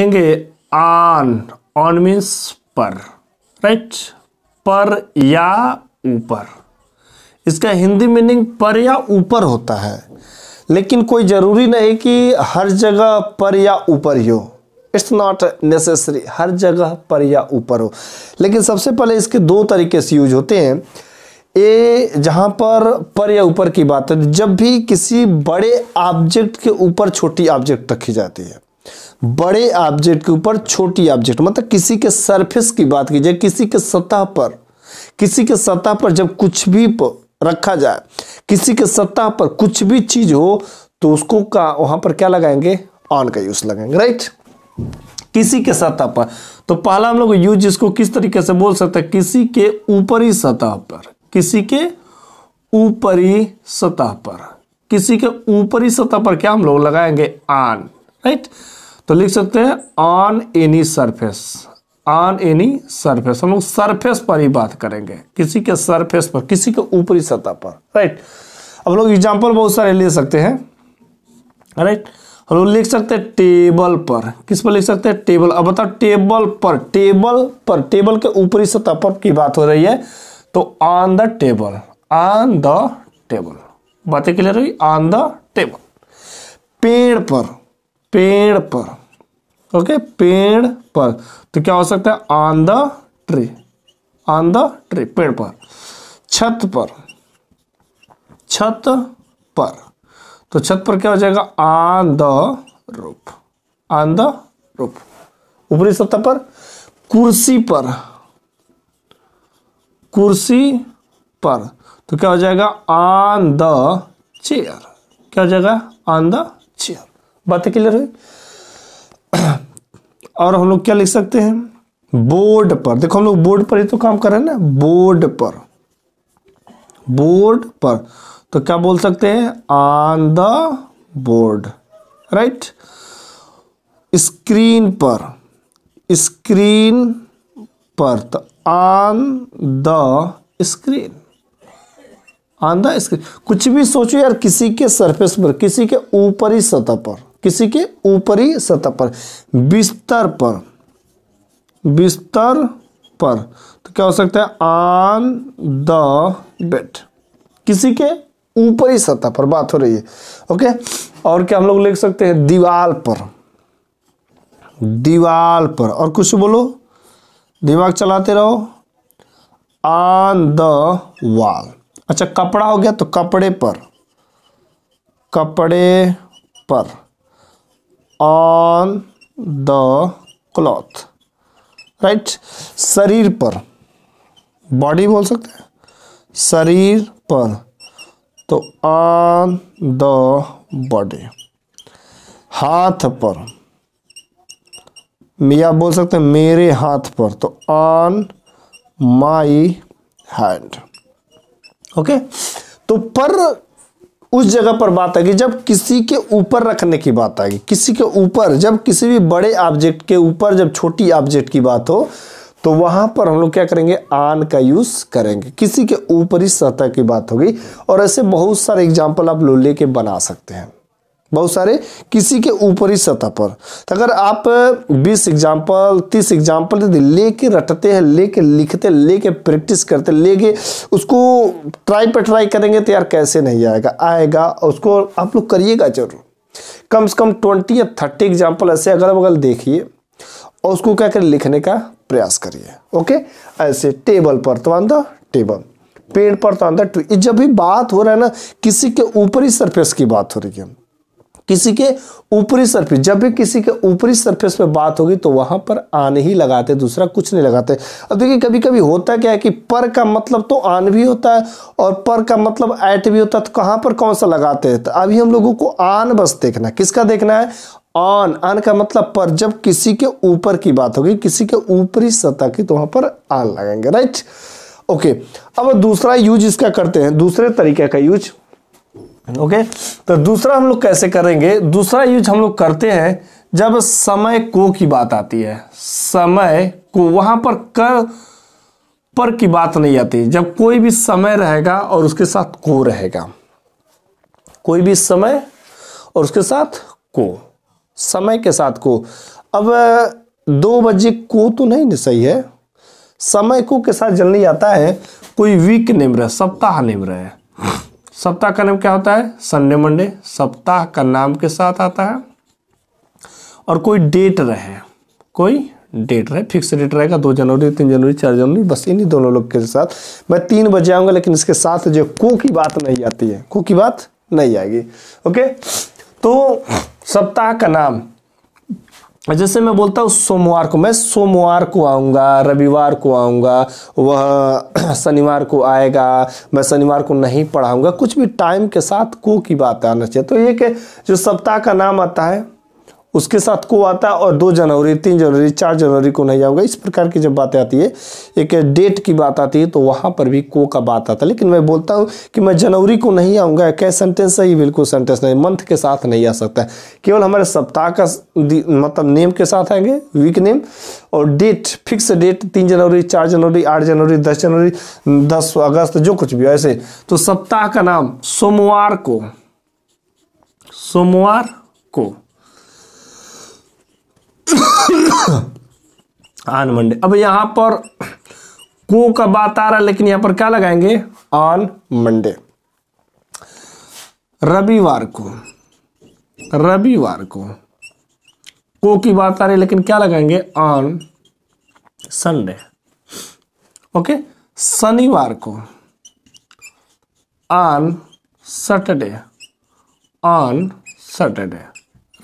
लिखेंगे on on means पर right पर या ऊपर इसका हिंदी मीनिंग पर या ऊपर होता है लेकिन कोई ज़रूरी नहीं कि हर जगह पर या ऊपर ही हो इट्स नॉट नेसेसरी हर जगह पर या ऊपर हो लेकिन सबसे पहले इसके दो तरीके से यूज होते हैं ए जहाँ पर पर या ऊपर की बात है जब भी किसी बड़े ऑब्जेक्ट के ऊपर छोटी ऑब्जेक्ट रखी जाती है बड़े ऑब्जेक्ट के ऊपर छोटी ऑब्जेक्ट मतलब किसी के सरफेस की बात की जाए किसी के सतह पर किसी के सतह पर जब कुछ भी रखा जाए किसी के सतह पर कुछ भी चीज हो तो उसको का वहां पर क्या लगाएंगे ऑन का यूज लगाएंगे राइट किसी के सतह पर तो पहला हम लोग यूज इसको किस तरीके से बोल सकते हैं किसी के ऊपरी सतह पर किसी के ऊपरी सतह पर किसी के ऊपरी सतह पर क्या हम लोग लगाएंगे आन राइट right? तो लिख सकते हैं on any surface on any surface हम लोग सरफेस पर ही बात करेंगे किसी के सरफेस पर किसी के ऊपरी सतह पर राइट अब लोग एग्जाम्पल बहुत सारे ले सकते हैं राइट हम लोग लिख सकते हैं टेबल पर किस पर लिख सकते हैं टेबल अब बताओ टेबल पर टेबल पर टेबल के ऊपरी सतह पर की बात हो रही है तो on the table on the table बातें क्लियर हुई ऑन द टेबल पेड़ पर पेड़ पर ओके पेड़ पर तो क्या हो सकता है on the tree on the tree पेड़ पर छत पर छत पर तो छत पर क्या हो जाएगा on the roof on the roof ऊपरी सतह पर कुर्सी पर कुर्सी पर तो क्या हो जाएगा ऑन द चेयर क्या हो जाएगा ऑन द चेयर बातें क्लियर हुई और हम लोग क्या लिख सकते हैं बोर्ड पर देखो हम लोग बोर्ड पर ही तो काम कर रहे हैं ना बोर्ड पर बोर्ड पर तो क्या बोल सकते हैं on the board right screen पर स्क्रीन पर तो on the screen on the screen कुछ भी सोचो यार किसी के सरफेस पर किसी के ऊपरी सतह पर किसी के ऊपरी सतह पर बिस्तर पर बिस्तर पर तो क्या हो सकता है ऑन द बेड किसी के ऊपरी सतह पर बात हो रही है ओके और क्या हम लोग लिख सकते हैं दीवाल पर दीवाल पर और कुछ बोलो दिमाग चलाते रहो ऑन द वॉल अच्छा कपड़ा हो गया तो कपड़े पर कपड़े पर ऑन द क्लॉथ राइट शरीर पर बॉडी बोल सकते हैं शरीर पर तो ऑन द बॉडी हाथ पर आप बोल सकते हैं मेरे हाथ पर तो ऑन माई हैंड ओके तो पर उस जगह पर बात आएगी जब किसी के ऊपर रखने की बात आएगी किसी के ऊपर जब किसी भी बड़े ऑब्जेक्ट के ऊपर जब छोटी ऑब्जेक्ट की बात हो तो वहां पर हम लोग क्या करेंगे आन का यूज करेंगे किसी के ऊपरी सतह की बात होगी और ऐसे बहुत सारे एग्जाम्पल आप लोग लेके बना सकते हैं बहुत सारे किसी के ऊपरी सतह पर तो अगर आप 20 एग्जाम्पल 30 एग्जाम्पल लेके रटते हैं लेके लिखते लेके प्रैक्टिस करते लेके उसको ट्राई पर ट्राई करेंगे तो यार कैसे नहीं आएगा आएगा उसको आप लोग करिएगा जरूर कम से कम ट्वेंटी या थर्टी एग्जाम्पल ऐसे अगल बगल देखिए और उसको क्या कर लिखने का प्रयास करिए ओके ऐसे टेबल पर तो ऑन टेबल पेड़ पर तो आंदा ट्री जब भी बात हो रहा है ना किसी के ऊपरी सरफेस की बात हो रही है किसी के ऊपरी सरफेस जब भी किसी के ऊपरी सरफेस पे बात होगी तो वहां पर आन ही लगाते दूसरा कुछ नहीं लगाते अब देखिए कभी कभी होता क्या है कि पर का मतलब तो आन भी होता है और पर का मतलब एट भी होता है तो कहां पर कौन सा लगाते हैं तो अभी हम लोगों को आन बस देखना किसका देखना है आन आन का मतलब पर जब किसी के ऊपर की बात होगी किसी के ऊपरी सतह की तो वहां पर आन लगाएंगे राइट ओके अब दूसरा यूज इसका करते हैं दूसरे तरीके का यूज ओके तो दूसरा हम लोग कैसे करेंगे दूसरा यूज हम लोग करते हैं जब समय को की बात आती है समय को वहां पर कर पर की बात नहीं आती जब कोई भी समय रहेगा और उसके साथ को रहेगा कोई भी समय और उसके साथ को समय के साथ को अब दो बजे को तो नहीं सही है समय को के साथ जल्दी आता है कोई वीक नेम रहे सप्ताह नेम रहे सप्ताह का नाम क्या होता है संडे मंडे सप्ताह का नाम के साथ आता है और कोई डेट रहे कोई डेट रहे फिक्स डेट रहेगा दो जनवरी तीन जनवरी चार जनवरी बस इन्हीं दोनों लोग के साथ मैं तीन बजे आऊंगा लेकिन इसके साथ जो को की बात नहीं आती है को की बात नहीं आएगी ओके तो सप्ताह का नाम जैसे मैं बोलता हूँ सोमवार को मैं सोमवार को आऊँगा रविवार को आऊँगा वह शनिवार को आएगा मैं शनिवार को नहीं पढ़ाऊँगा कुछ भी टाइम के साथ को की बात आना चाहिए तो एक जो सप्ताह का नाम आता है उसके साथ को आता और दो जनवरी तीन जनवरी चार जनवरी को नहीं जाऊंगा इस प्रकार की जब बातें आती है एक डेट की बात आती है तो वहां पर भी को का बात आता है लेकिन मैं बोलता हूं कि मैं जनवरी को नहीं आऊंगा क्या सेंटेंस है ये बिल्कुल सेंटेंस नहीं मंथ के साथ नहीं आ सकता केवल हमारे सप्ताह का मतलब नेम के साथ आएंगे वीक नेम और डेट फिक्स डेट तीन जनवरी चार जनवरी आठ जनवरी दस जनवरी दस अगस्त जो कुछ भी ऐसे तो सप्ताह का नाम सोमवार को सोमवार को ऑन मंडे अब यहां पर को का बात आ रहा है लेकिन यहां पर क्या लगाएंगे ऑन मंडे रविवार को रविवार को को की बात आ रही है लेकिन क्या लगाएंगे ऑन संडे ओके शनिवार को on Saturday on Saturday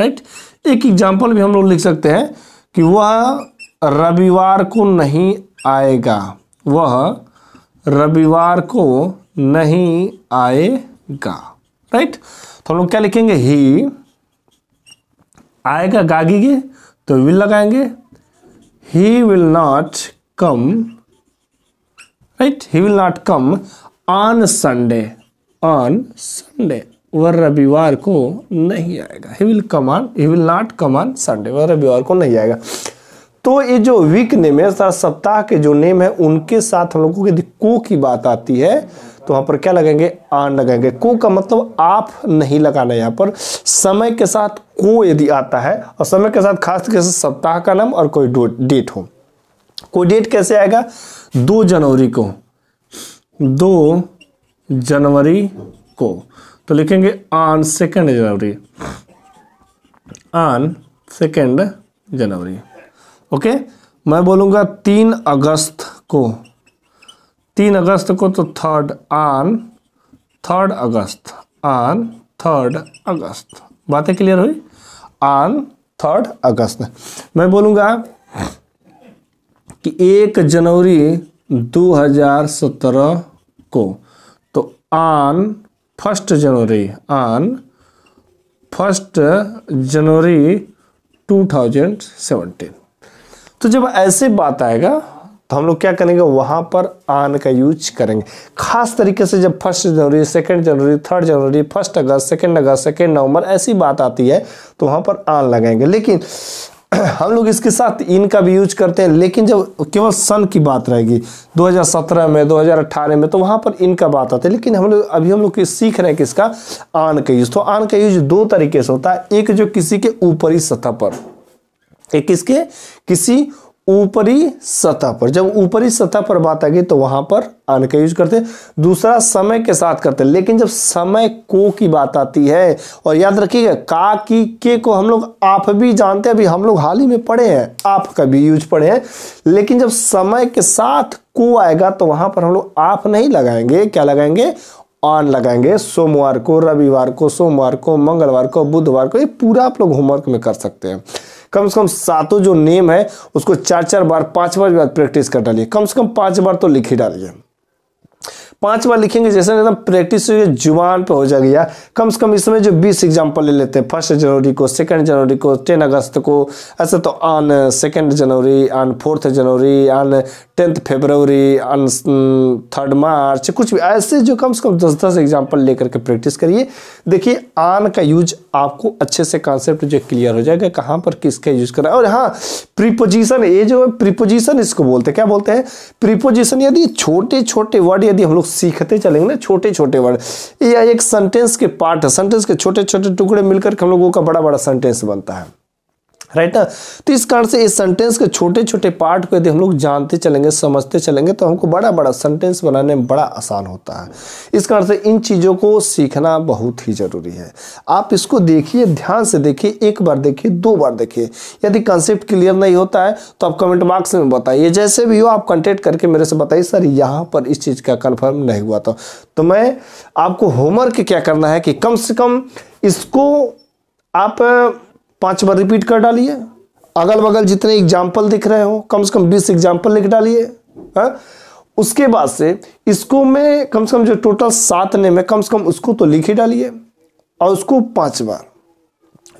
right एक एग्जाम्पल भी हम लोग लिख सकते हैं कि वह रविवार को नहीं आएगा वह रविवार को नहीं आएगा राइट तो हम लोग क्या लिखेंगे ही आएगा गागी के तो विल लगाएंगे he will not come right he will not come on Sunday on Sunday वह रविवार को नहीं आएगा he will command he will not command Sunday वह रविवार को नहीं आएगा तो ये जो वीक नेम है अर्थात सप्ताह के जो नेम है उनके साथ हम लोगों को यदि को की बात आती है तो वहाँ पर क्या लगेंगे आन लगेंगे को का मतलब आप नहीं लगाना यहाँ पर समय के साथ को यदि आता है और समय के साथ खास तरीके से सप्ताह का नाम और कोई डेट हो कोई डेट कैसे आएगा दो जनवरी को दो जनवरी को तो लिखेंगे on second January on second January okay मैं बोलूँगा तीन अगस्त को तीन अगस्त को तो third on third August on third August बातें क्लियर हुई ऑन थर्ड अगस्त मैं बोलूँगा कि एक जनवरी 2017 को तो on first January on first January 2017 तो जब ऐसे बात आएगा तो हम लोग क्या करेंगे वहाँ पर आन का यूज करेंगे खास तरीके से जब first January second January third January first August second August second November ऐसी बात आती है तो वहाँ पर आन लगाएंगे लेकिन हम लोग इसके साथ इनका भी यूज करते हैं लेकिन जब केवल सन की बात रहेगी 2017 में 2018 में तो वहाँ पर इनका बात आता है लेकिन हम लोग अभी हम लोग सीख रहे हैं किसका आन का यूज तो आन का यूज दो तरीके से होता है एक जो किसी के ऊपरी सतह पर एक किसके किसी ऊपरी सतह पर जब ऊपरी सतह पर बात आ गई तो वहां पर अन का यूज करते हैं दूसरा समय के साथ करते हैं लेकिन जब समय को की बात आती है और याद रखिएगा का की के को हम लोग आप भी जानते हैं अभी हम लोग हाल ही में पढ़े हैं आप का भी यूज पढ़े हैं लेकिन जब समय के साथ को आएगा तो वहां पर हम लोग आप नहीं लगाएंगे क्या लगाएंगे ऑन लगाएंगे सोमवार को रविवार को सोमवार को मंगलवार को बुधवार को ये पूरा आप लोग होमवर्क में कर सकते हैं कम से कम सातों जो नेम है उसको चार चार बार पाँच पांच बार प्रैक्टिस कर डालिए कम से कम पांच बार तो लिख ही डालिए पांच बार लिखेंगे जैसे एकदम प्रैक्टिस हुई जुबान पे हो जाएगी कम से कम इसमें जो बीस एग्जाम्पल ले लेते हैं फर्स्ट जनवरी को सेकेंड जनवरी को टेन अगस्त को ऐसे तो on second January on fourth January on tenth February on third March कुछ भी ऐसे जो कम से कम दस दस एग्जाम्पल लेकर के प्रैक्टिस करिए देखिए आन का यूज आपको अच्छे से कॉन्सेप्ट जो क्लियर हो जाएगा कहाँ पर किसका यूज करना है और हाँ प्रीपोजिशन ये जो है प्रीपोजिशन इसको बोलते हैं क्या बोलते हैं प्रीपोजिशन यदि छोटे छोटे वर्ड यदि हम लोग सीखते चलेंगे ना छोटे छोटे वर्ड या एक सेंटेंस के पार्ट है सेंटेंस के छोटे छोटे टुकड़े मिलकर हम लोगों का बड़ा बड़ा सेंटेंस बनता है राइट ना तो इस कारण से इस सेंटेंस के छोटे छोटे पार्ट को यदि हम लोग जानते चलेंगे समझते चलेंगे तो हमको बड़ा बड़ा सेंटेंस बनाने में बड़ा आसान होता है इस कारण से इन चीज़ों को सीखना बहुत ही ज़रूरी है आप इसको देखिए ध्यान से देखिए एक बार देखिए दो बार देखिए यदि कंसेप्ट क्लियर नहीं होता है तो आप कमेंट बॉक्स में बताइए जैसे भी हो आप कंटेक्ट करके मेरे से बताइए सर यहाँ पर इस चीज़ का कन्फर्म नहीं हुआ था तो मैं आपको होमवर्क क्या करना है कि कम से कम इसको आप पांच बार रिपीट कर डालिए अगल बगल जितने एग्जाम्पल दिख रहे हो कम से कम बीस एग्जाम्पल लिख डालिए हाँ? उसके बाद से इसको मैं कम से कम जो टोटल सात नेम है कम से कम उसको तो लिख ही डालिए और उसको पांच बार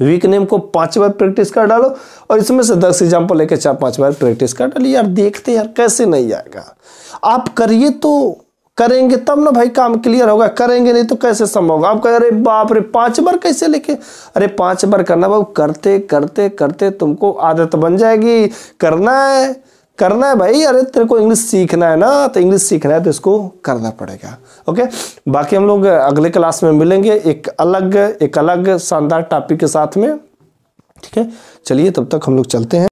वीक नेम को पांच बार प्रैक्टिस कर डालो और इसमें से दस एग्जाम्पल लेकर चार पांच बार प्रैक्टिस कर डालिए यार देखते यार कैसे नहीं आएगा आप करिए तो करेंगे तब ना भाई काम क्लियर होगा करेंगे नहीं तो कैसे संभव होगा आप कह अरे बाप रे पांच बार कैसे लिखे अरे पांच बार करना बाबू करते करते करते तुमको आदत बन जाएगी करना है करना है भाई अरे तेरे को इंग्लिश सीखना है ना तो इंग्लिश सीखना है तो इसको करना पड़ेगा ओके बाकी हम लोग अगले क्लास में मिलेंगे एक अलग एक अलग शानदार टॉपिक के साथ में ठीक है चलिए तब तक हम लोग चलते हैं